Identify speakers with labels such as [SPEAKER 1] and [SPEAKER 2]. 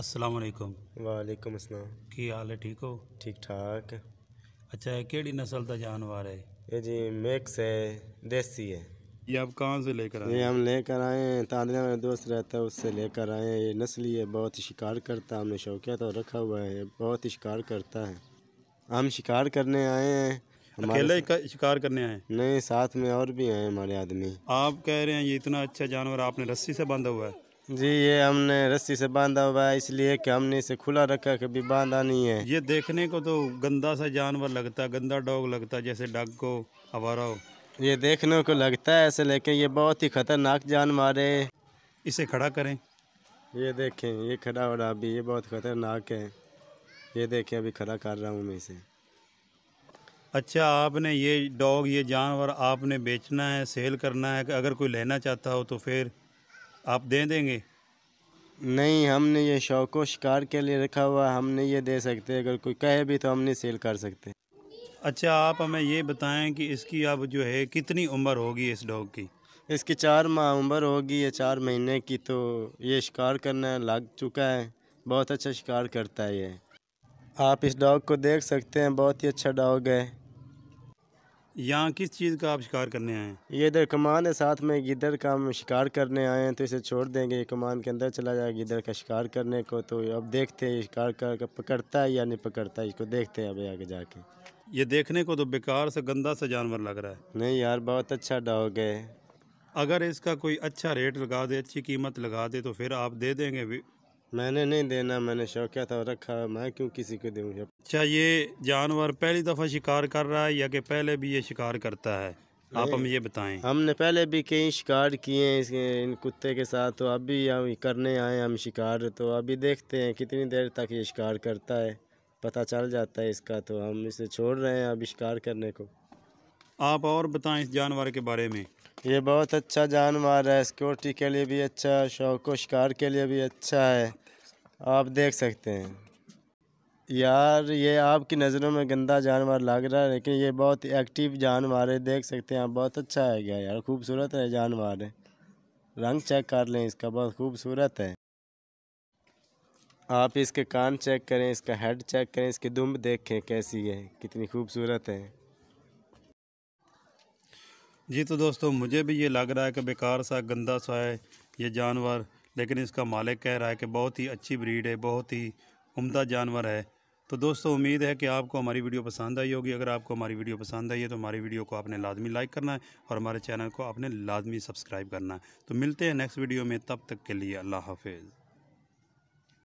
[SPEAKER 1] अस्सलाम वालेकुम वालेकुम अस्सलाम ਕੀ ਹਾਲ ਹੈ ਠੀਕ ठीक ठाक अच्छा है केड़ी नस्ल का जानवर है ये जी मिक्स है देसी है ये आप कहाँ से लेकर आए ये हम
[SPEAKER 2] लेकर आए हैं तादना मेरा दोस्त रहता है उससे लेकर आए हैं ये नस्ली है बहुत ही शिकार करता है हमने शौकिया तो रखा हुआ है ये बहुत ही शिकार करता है हम शिकार करने आए हैं अकेले का
[SPEAKER 1] शिकार करने आए
[SPEAKER 2] नहीं साथ में और भी हैं हमारे आदमी
[SPEAKER 1] आप कह रहे हैं ये इतना अच्छा जानवर आपने रस्सी से बांधा हुआ है जी ये हमने रस्सी से बांधा हुआ है इसलिए कि हमने इसे खुला रखा कभी बांधा नहीं है ये देखने को तो गंदा सा जानवर लगता है गंदा डॉग लगता है जैसे डग को हवारा हो ये देखने को लगता है ऐसे लेकिन ये
[SPEAKER 2] बहुत ही खतरनाक जानवर है इसे खड़ा करें ये देखें ये खड़ा हो
[SPEAKER 1] रहा अभी ये बहुत खतरनाक है ये देखें अभी खड़ा कर रहा हूँ मैं इसे अच्छा आपने ये डॉग ये जानवर आपने बेचना है सेल करना है अगर कोई लेना चाहता हो तो फिर आप दे देंगे नहीं हमने ये
[SPEAKER 2] शौक को शिकार के लिए रखा हुआ हम नहीं ये दे सकते अगर कोई कहे भी तो हम नहीं सेल कर सकते
[SPEAKER 1] अच्छा आप हमें ये बताएं कि इसकी अब जो है कितनी उम्र होगी इस डॉग की
[SPEAKER 2] इसकी चार माह उम्र होगी ये चार महीने की तो ये शिकार करना लग चुका है
[SPEAKER 1] बहुत अच्छा शिकार करता है ये
[SPEAKER 2] आप इस डॉग को देख सकते हैं बहुत ही अच्छा डॉग है
[SPEAKER 1] यहाँ किस चीज़ का आप शिकार करने आए हैं
[SPEAKER 2] ये इधर कमान है साथ में गिद्धर का हम शिकार करने आए हैं तो इसे छोड़ देंगे ये कमान के अंदर चला जाएगा गिदर का शिकार करने को तो अब देखते हैं शिकार कर पकड़ता है या नहीं पकड़ता है इसको देखते हैं अभी आगे जाके
[SPEAKER 1] ये देखने को तो बेकार सा गंदा सा जानवर लग रहा है नहीं यार बहुत अच्छा डॉग है अगर इसका कोई अच्छा रेट लगा दे अच्छी कीमत लगा दे तो फिर आप दे देंगे मैंने नहीं देना मैंने शौकिया था रखा मैं क्यों किसी को दूँ अच्छा ये जानवर पहली दफ़ा शिकार कर रहा है या कि पहले भी ये शिकार करता है आप हम ये बताएं हमने पहले भी कई
[SPEAKER 2] शिकार किए हैं इन कुत्ते के साथ तो अभी हम करने आए हम शिकार तो अभी देखते हैं कितनी देर तक ये शिकार करता है पता चल जाता है इसका तो हम इसे छोड़ रहे हैं अभी शिकार करने को
[SPEAKER 1] आप और बताएं इस जानवर के बारे में
[SPEAKER 2] ये बहुत अच्छा जानवर है सिक्योरिटी के लिए भी अच्छा है शौक व शिकार के लिए भी अच्छा है आप देख सकते हैं यार ये आपकी नज़रों में गंदा जानवर लग रहा है लेकिन ये बहुत एक्टिव जानवर है देख सकते हैं आप बहुत अच्छा है क्या यार खूबसूरत है जानवर है रंग चेक कर लें इसका बहुत खूबसूरत है आप इसके कान चेक करें इसका हेड चेक करें इसकी दुम्ब देखें कैसी है कितनी
[SPEAKER 1] खूबसूरत है जी तो दोस्तों मुझे भी ये लग रहा है कि बेकार सा गंदा सा है ये जानवर लेकिन इसका मालिक कह रहा है कि बहुत ही अच्छी ब्रीड है बहुत ही उम्दा जानवर है तो दोस्तों उम्मीद है कि आपको हमारी वीडियो पसंद आई होगी अगर आपको हमारी वीडियो पसंद आई है तो हमारी वीडियो को आपने लाजमी लाइक करना है और हमारे चैनल को आपने लाजमी सब्सक्राइब करना है तो मिलते हैं नेक्स्ट वीडियो में तब तक के लिए अल्लाह हाफिज़